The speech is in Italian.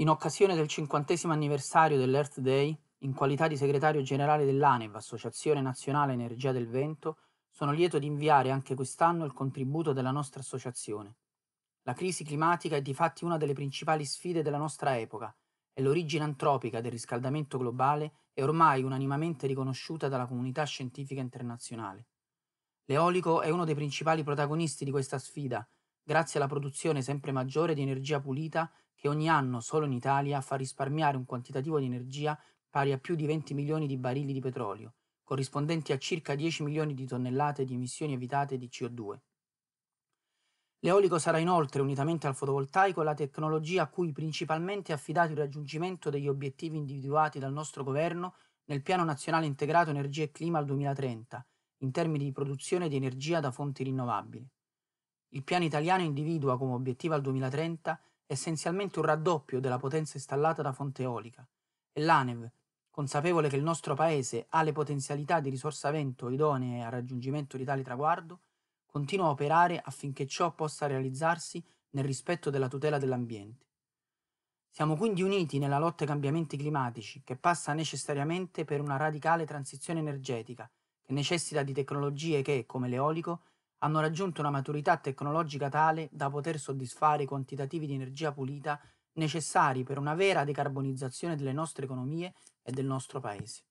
In occasione del cinquantesimo anniversario dell'Earth Day, in qualità di segretario generale dell'ANEV, Associazione Nazionale Energia del Vento, sono lieto di inviare anche quest'anno il contributo della nostra associazione. La crisi climatica è di fatti una delle principali sfide della nostra epoca e l'origine antropica del riscaldamento globale è ormai unanimamente riconosciuta dalla comunità scientifica internazionale. L'eolico è uno dei principali protagonisti di questa sfida, grazie alla produzione sempre maggiore di energia pulita che ogni anno solo in Italia fa risparmiare un quantitativo di energia pari a più di 20 milioni di barili di petrolio, corrispondenti a circa 10 milioni di tonnellate di emissioni evitate di CO2. L'eolico sarà inoltre, unitamente al fotovoltaico, la tecnologia a cui principalmente è affidato il raggiungimento degli obiettivi individuati dal nostro governo nel Piano Nazionale Integrato Energia e Clima al 2030, in termini di produzione di energia da fonti rinnovabili. Il piano italiano individua come obiettivo al 2030 essenzialmente un raddoppio della potenza installata da fonte eolica, e l'ANEV, consapevole che il nostro Paese ha le potenzialità di risorsa vento idonee al raggiungimento di tale traguardo, continua a operare affinché ciò possa realizzarsi nel rispetto della tutela dell'ambiente. Siamo quindi uniti nella lotta ai cambiamenti climatici, che passa necessariamente per una radicale transizione energetica, che necessita di tecnologie che, come l'eolico, hanno raggiunto una maturità tecnologica tale da poter soddisfare i quantitativi di energia pulita necessari per una vera decarbonizzazione delle nostre economie e del nostro Paese.